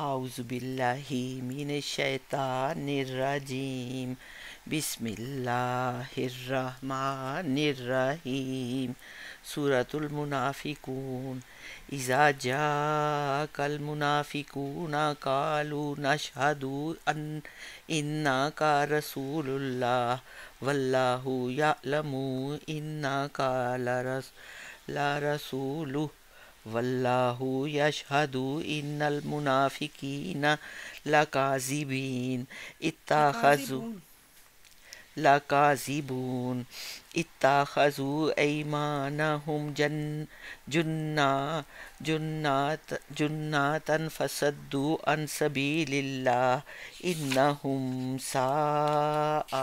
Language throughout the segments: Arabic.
اعوذ باللہ من الشیطان الرجیم بسم اللہ الرحمن الرحیم رحیم المنافقون اذا ایزا المنافقون قالوا نشهد ان انك رسول الله والله يعلم انك لرسوله لا ولہ یش حد انفیقین لاضیبین خضو لبون عطا خضو عمنا جنا تنا تنف صدو سبیل اللہ انہم ساء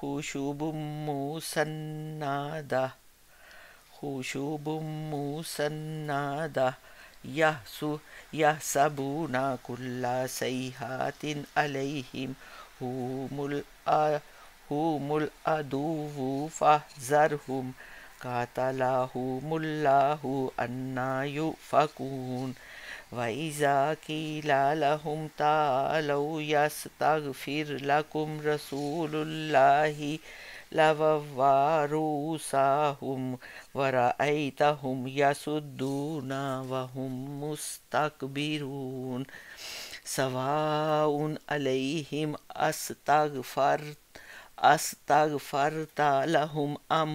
خشوب مسندة خشوب مسندة يهسو يحسبون كل سيئات عليهم هم هم الأدو فاحذرهم قاتلهم الله أنا يؤفكون وَإِذَا قِيلَ لَهُمْ تَعَالَوْا يَسْتَغْفِرْ لَكُمْ رَسُولُ اللَّهِ اللہی لو ساہم ورہ یسون وہم مستقرون سواؤن الم استغفرت لهم ام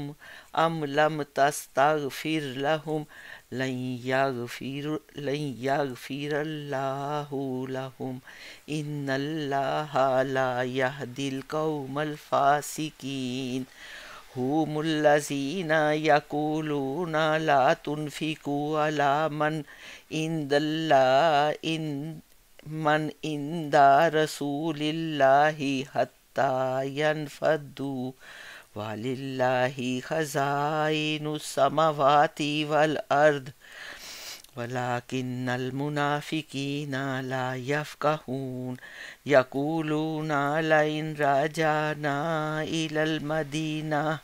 ام لم تستغفر لهم لن يغفر لن يغفر الله لهم ان الله لا يهدي القوم الفاسقين هم الذين يقولون لا تنفقوا على من عند الله من عند رسول الله حتى حتى ينفضوا ولله خزائن السماوات والأرض ولكن المنافقين لا يفقهون يقولون لئن رجعنا إلى المدينة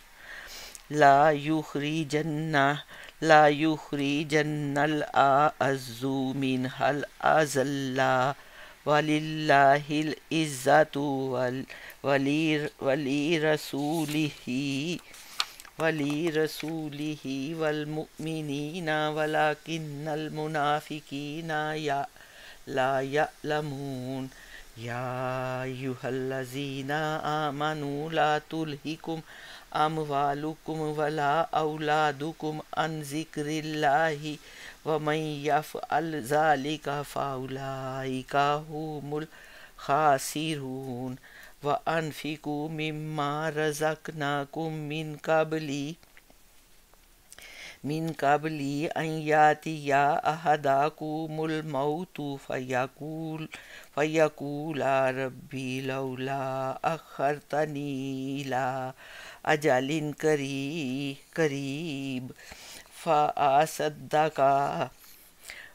لا يخرجن لا يخرجن الأعز منها الأذلّ ولله العزة ولرسوله ولرسوله والمؤمنين ولكن المنافقين لا يعلمون يا أيها الذين آمنوا لا تلهكم أموالكم ولا أولادكم عن ذكر الله و ماہون و انفیما رزکنابلی اتیا اہدا کو مل مؤ الموت فیاقول فیاقولا ربی لولا اخر تنیلا اجالن کری فأصدق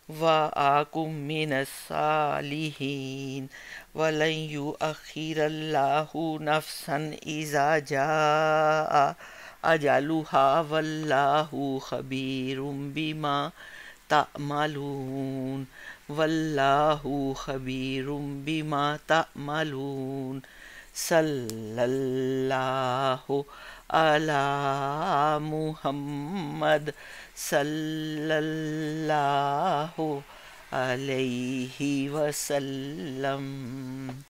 وأكن من الصالحين ولن يؤخر الله نفسا إذا جاء أجلها والله خبير بما تعملون والله خبير بما تعملون صلى الله Allah Muhammad sallallahu alayhi wasallam